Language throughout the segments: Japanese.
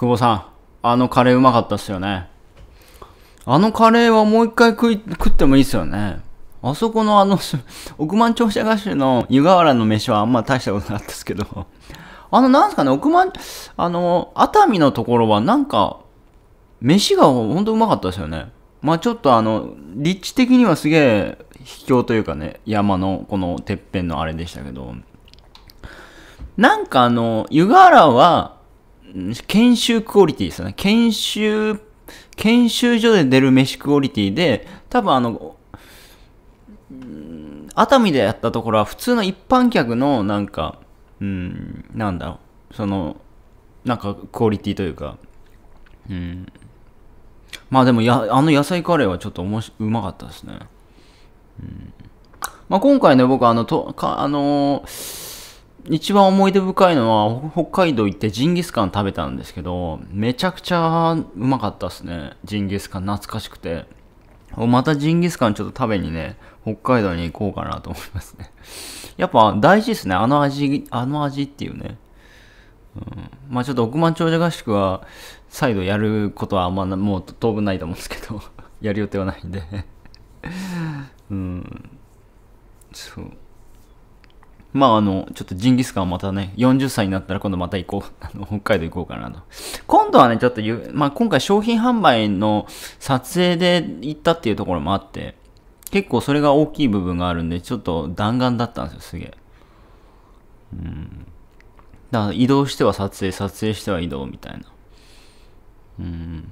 久保さん、あのカレーうまかったっすよね。あのカレーはもう一回食い食ってもいいっすよね。あそこのあの、億万長者菓子の湯河原の飯はあんま大したことなかったですけど、あの、なんすかね、億万、あの、熱海のところはなんか、飯がほんとうまかったですよね。まあちょっとあの、立地的にはすげえ秘境というかね、山のこのてっぺんのあれでしたけど、なんかあの、湯河原は、研修クオリティですよね。研修、研修所で出る飯クオリティで、多分あの、熱海でやったところは普通の一般客のなんか、うん、なんだろう、その、なんかクオリティというか、うん。まあでもや、あの野菜カレーはちょっとおもしうまかったですね。うん。まあ今回ね、僕あの、と、か、あのー一番思い出深いのは、北海道行ってジンギスカン食べたんですけど、めちゃくちゃうまかったっすね。ジンギスカン懐かしくて。またジンギスカンちょっと食べにね、北海道に行こうかなと思いますね。やっぱ大事ですね。あの味、あの味っていうね。うん、まあちょっと億万長者合宿は再度やることはあんまもう当分ないと思うんですけど やる予定はないんで うん。そう。まああの、ちょっとジンギスカンまたね、40歳になったら今度また行こう。あの、北海道行こうかなと。今度はね、ちょっとゆ、まあ今回商品販売の撮影で行ったっていうところもあって、結構それが大きい部分があるんで、ちょっと弾丸だったんですよ、すげえ。うん。だから移動しては撮影、撮影しては移動みたいな。うん。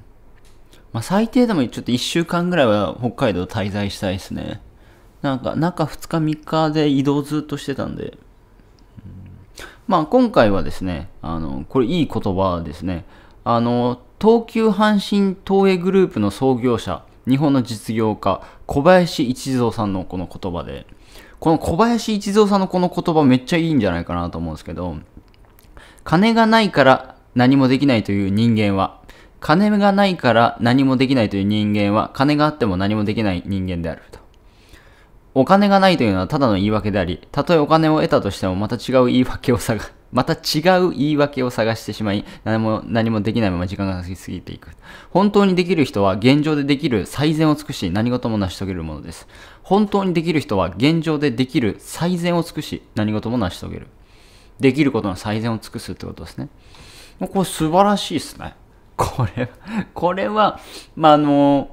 まあ最低でもちょっと1週間ぐらいは北海道滞在したいですね。なんか中2日3日で移動ずっとしてたんで、まあ今回はですね、あの、これいい言葉ですね。あの、東急阪神東映グループの創業者、日本の実業家、小林一三さんのこの言葉で、この小林一三さんのこの言葉めっちゃいいんじゃないかなと思うんですけど、金がないから何もできないという人間は、金がないから何もできないという人間は、金があっても何もできない人間であると。お金がないというのはただの言い訳であり、たとえお金を得たとしてもまた違う言い訳を探、また違う言い訳を探してしまい、何も、何もできないまま時間が過ぎていく。本当にできる人は現状でできる最善を尽くし、何事も成し遂げるものです。本当にできる人は現状でできる最善を尽くし、何事も成し遂げる。できることの最善を尽くすってことですね。これ素晴らしいですね。これは、これは、まあ、あの、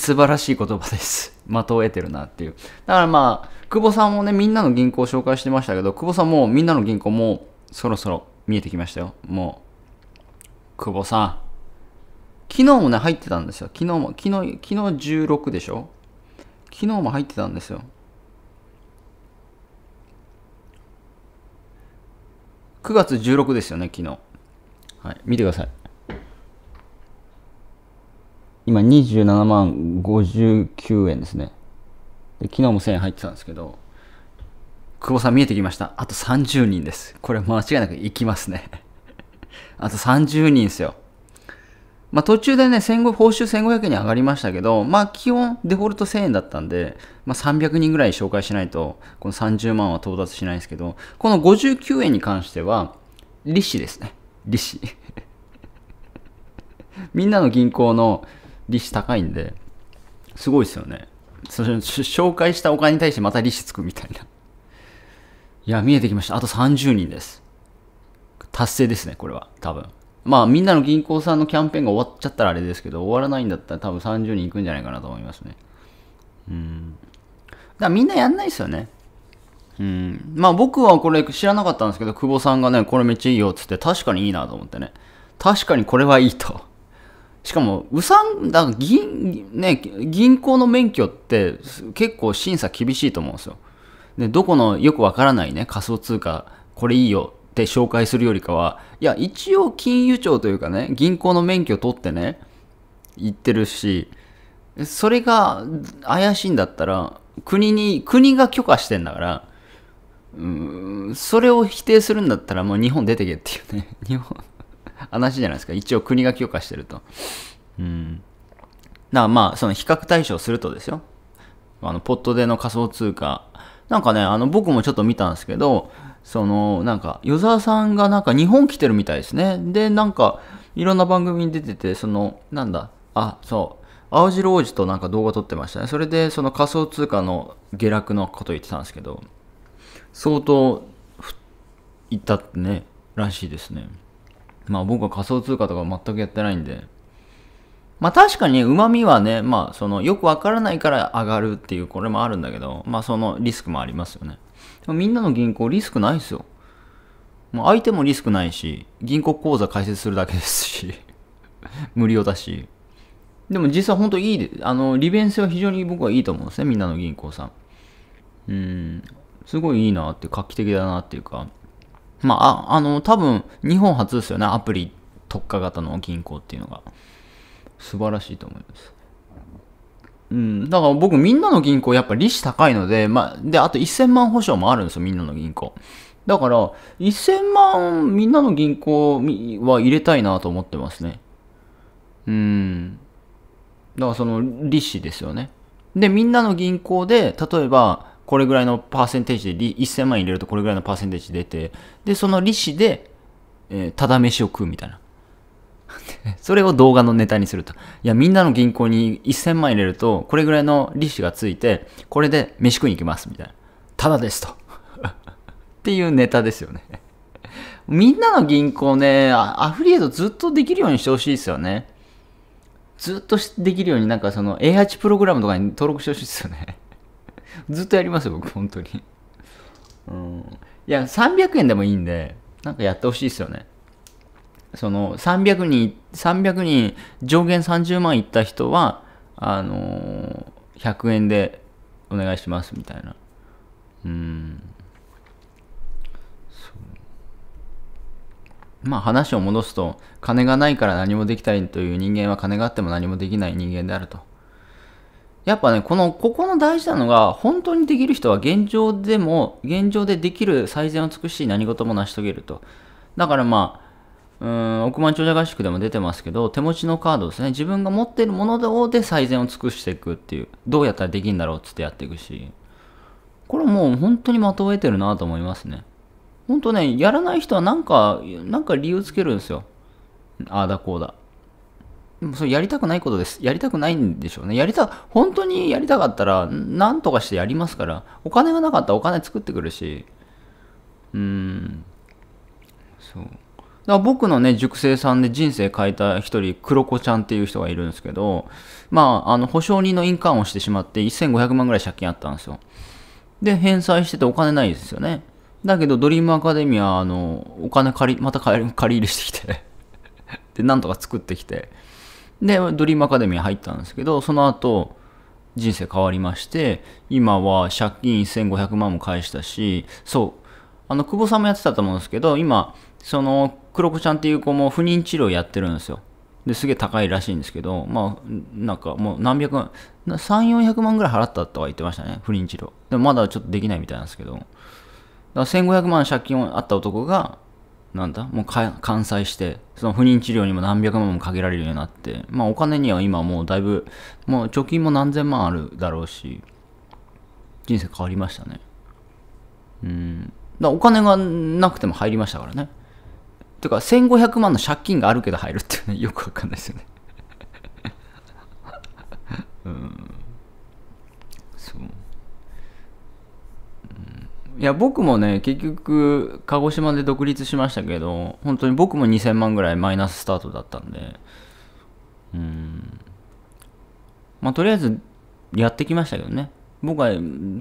素晴らしい言葉です。的を得てるなっていう。だからまあ、久保さんもね、みんなの銀行を紹介してましたけど、久保さんもみんなの銀行もそろそろ見えてきましたよ。もう、久保さん。昨日もね、入ってたんですよ。昨日も、昨日、昨日16でしょ昨日も入ってたんですよ。9月16ですよね、昨日。はい、見てください。今27万59円ですねで昨日も1000円入ってたんですけど久保さん見えてきましたあと30人ですこれ間違いなく行きますね あと30人ですよまあ、途中でね、戦後、報酬1500円に上がりましたけど、まあ、基本デフォルト1000円だったんで、まあ、300人ぐらい紹介しないと、この30万は到達しないですけど、この59円に関しては、利子ですね。利子。みんなの銀行の利子高いんで、すごいですよね。そ紹介したお金に対してまた利子つくみたいな。いや、見えてきました。あと30人です。達成ですね、これは。多分。まあ、みんなの銀行さんのキャンペーンが終わっちゃったらあれですけど、終わらないんだったら多分30人いくんじゃないかなと思いますね。うん。だからみんなやんないですよね。うん。まあ僕はこれ知らなかったんですけど、久保さんがね、これめっちゃいいよっつって、確かにいいなと思ってね。確かにこれはいいと。しかも、うさん、だ銀、ね、銀行の免許って結構審査厳しいと思うんですよ。で、どこのよくわからないね、仮想通貨、これいいよって紹介するよりかは、いや、一応金融庁というかね、銀行の免許取ってね、行ってるし、それが怪しいんだったら、国に、国が許可してんだから、うん、それを否定するんだったらもう日本出てけっていうね。日本話じゃないですか。一応国が許可してると。うん。なあらまあ、その比較対象するとですよ。あの、ポットでの仮想通貨。なんかね、あの、僕もちょっと見たんですけど、その、なんか、与沢さんがなんか日本来てるみたいですね。で、なんか、いろんな番組に出てて、その、なんだ、あ、そう、青白王子となんか動画撮ってましたね。それで、その仮想通貨の下落のこと言ってたんですけど、相当、いったってね、らしいですね。まあ僕は仮想通貨とか全くやってないんで。まあ確かにね、旨味はね、まあそのよくわからないから上がるっていうこれもあるんだけど、まあそのリスクもありますよね。でもみんなの銀行リスクないですよ。もう相手もリスクないし、銀行口座開設するだけですし、無料だし。でも実は本当いい、あの、利便性は非常に僕はいいと思うんですね、みんなの銀行さん。うん、すごいいいなって、画期的だなっていうか。まあ、あの、多分、日本初ですよね。アプリ特化型の銀行っていうのが。素晴らしいと思います。うん、だから僕、みんなの銀行、やっぱ利子高いので、まあ、で、あと1000万保証もあるんですよ、みんなの銀行。だから、1000万、みんなの銀行は入れたいなと思ってますね。うん。だから、その、利子ですよね。で、みんなの銀行で、例えば、これぐらいのパーセンテージで、1000万円入れるとこれぐらいのパーセンテージ出て、で、その利子で、えー、ただ飯を食うみたいな。それを動画のネタにすると。いや、みんなの銀行に1000万入れると、これぐらいの利子がついて、これで飯食いに行きます、みたいな。ただですと。っていうネタですよね。みんなの銀行ね、アフリエイトずっとできるようにしてほしいですよね。ずっとできるように、なんかその A8 プログラムとかに登録してほしいですよね。ずっとやりますよ、僕、本当に。うん。いや、300円でもいいんで、なんかやってほしいですよね。その、300人、300人、上限30万いった人は、あのー、100円でお願いします、みたいな。うん。まあ話を戻すと、金がないから何もできたりという人間は金があっても何もできない人間であると。やっぱね、この、ここの大事なのが、本当にできる人は現状でも、現状でできる最善を尽くし、何事も成し遂げると。だからまあ、うん、億万長者合宿でも出てますけど、手持ちのカードですね、自分が持ってるもので最善を尽くしていくっていう、どうやったらできるんだろうっつってやっていくし、これもう本当に的を得てるなと思いますね。本当ね、やらない人はなんか、なんか理由つけるんですよ。ああだこうだ。それやりたくないことです。やりたくないんでしょうね。やりた、本当にやりたかったら、なんとかしてやりますから、お金がなかったらお金作ってくるし、うーん、そう。だから僕のね、塾生さんで人生変えた一人、黒子ちゃんっていう人がいるんですけど、まあ、あの、保証人の印鑑をしてしまって、1500万ぐらい借金あったんですよ。で、返済しててお金ないですよね。だけど、ドリームアカデミア、あの、お金借り、また借り入れしてきて で、なんとか作ってきて、で、ドリームアカデミー入ったんですけど、その後、人生変わりまして、今は借金1500万も返したし、そう、あの、久保さんもやってたと思うんですけど、今、その、黒子ちゃんっていう子も不妊治療やってるんですよ。ですげえ高いらしいんですけど、まあ、なんかもう何百万、3、400万ぐらい払ったとは言ってましたね、不妊治療。でもまだちょっとできないみたいなんですけど、だから1500万借金あった男が、なんだもう完済して、その不妊治療にも何百万もかけられるようになって、まあお金には今もうだいぶ、もう貯金も何千万あるだろうし、人生変わりましたね。うん。だお金がなくても入りましたからね。てか、1500万の借金があるけど入るっていうよくわかんないですよね。うん。いや、僕もね、結局、鹿児島で独立しましたけど、本当に僕も2000万ぐらいマイナススタートだったんで、うん。まあ、とりあえず、やってきましたけどね。僕は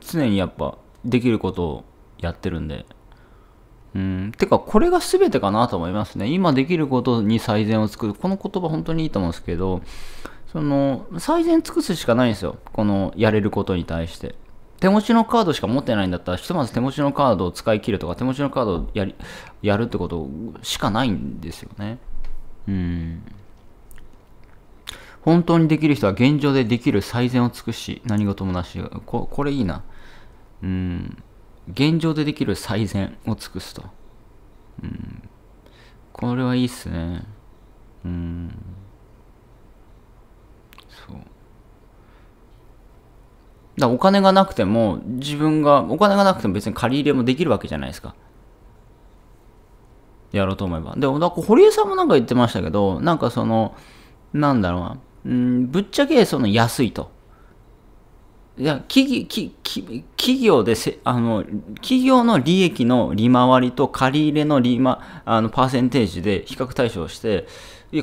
常にやっぱ、できることをやってるんで。うん。てか、これが全てかなと思いますね。今できることに最善を尽くす。この言葉本当にいいと思うんですけど、その、最善尽くすしかないんですよ。この、やれることに対して。手持ちのカードしか持ってないんだったら、ひとまず手持ちのカードを使い切るとか、手持ちのカードをやりやるってことしかないんですよね。うん。本当にできる人は現状でできる最善を尽くし、何事もなし。ここれいいな。うん。現状でできる最善を尽くすと。うん。これはいいっすね。うん。だお金がなくても自分がお金がなくても別に借り入れもできるわけじゃないですかやろうと思えばでなんか堀江さんもなんか言ってましたけどなんかそのなんだろうなうんぶっちゃけその安いといや企企企業でせあの企業の利益の利回りと借り入れの利、ま、あのパーセンテージで比較対象して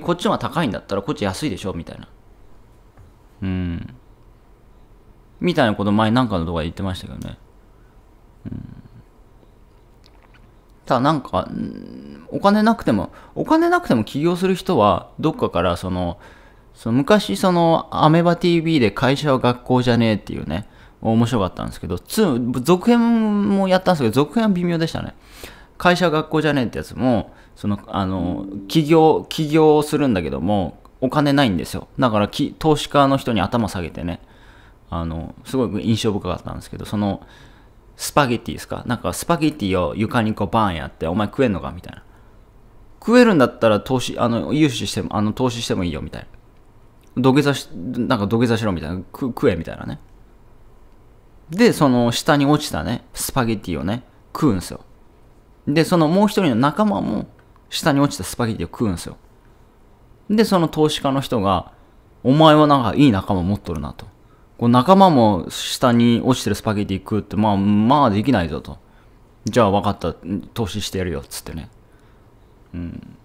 こっちは高いんだったらこっち安いでしょみたいなうんみたいなこと前なんかの動画で言ってましたけどね。うん。ただなんか、お金なくても、お金なくても起業する人は、どっかからその、その昔その、アメバ TV で会社は学校じゃねえっていうね、面白かったんですけど、続編もやったんですけど、続編は微妙でしたね。会社は学校じゃねえってやつも、その、あの、起業、起業するんだけども、お金ないんですよ。だから、投資家の人に頭下げてね、あの、すごい印象深かったんですけど、その、スパゲティですかなんかスパゲティを床にこうバーンやって、お前食えんのかみたいな。食えるんだったら投資、あの、融資しても、あの、投資してもいいよ、みたいな。土下座し、なんか土下座しろみたいな、食食えみたいなね。で、その下に落ちたね、スパゲティをね、食うんですよ。で、そのもう一人の仲間も下に落ちたスパゲティを食うんですよ。で、その投資家の人が、お前はなんかいい仲間持っとるなと。こう仲間も下に落ちてるスパゲティ食うって、まあ、まあできないぞと。じゃあ分かった、投資してやるよ、っつってね。うん。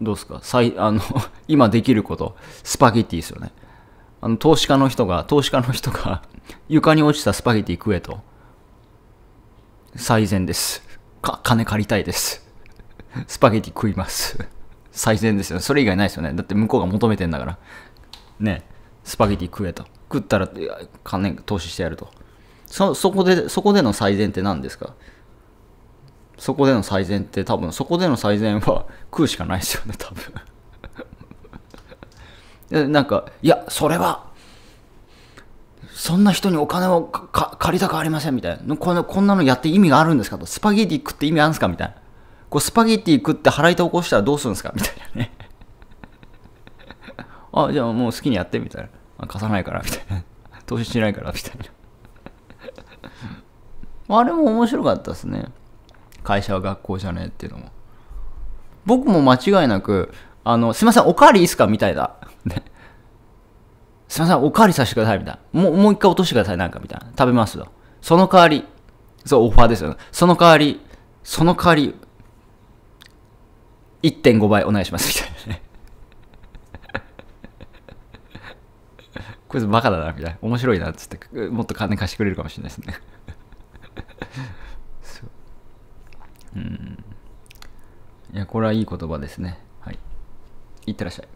どうすか最、あの 今できること、スパゲティですよね。あの、投資家の人が、投資家の人が 床に落ちたスパゲティ食えと。最善です。か、金借りたいです。スパゲティ食います。最善ですよね。それ以外ないですよね。だって向こうが求めてんだから。ね、スパゲティ食えと。食ったら金投資してやるとそそこでそこでの最善って何ですかそこでの最善って多分そこでの最善は 食うしかないですよね多分 なんかいやそれはそんな人にお金を借りたくありませんみたいなこんこんなのやって意味があるんですかとスパゲティ食って意味あるんですかみたいなこうスパゲティ食って腹痛起こしたらどうするんですかみたいなね あじゃあもう好きにやってみたいな貸さないから、みたいな。投資しないから、みたいな。あれも面白かったですね。会社は学校じゃねえっていうのも。僕も間違いなく、あの、すいません、おかわりいいっすかみたいな。すいません、おかわりさせてください、みたいな。もう、もう一回落としてください、なんか、みたいな。食べますよ。その代わり、そう、オファーですよ、ね。その代わり、その代わり、1.5倍お願いします、みたいなね。こいつバカだな、みたいな。面白いな、つって、もっと金貸してくれるかもしれないですね。そう。うん。いや、これはいい言葉ですね。はい。いってらっしゃい。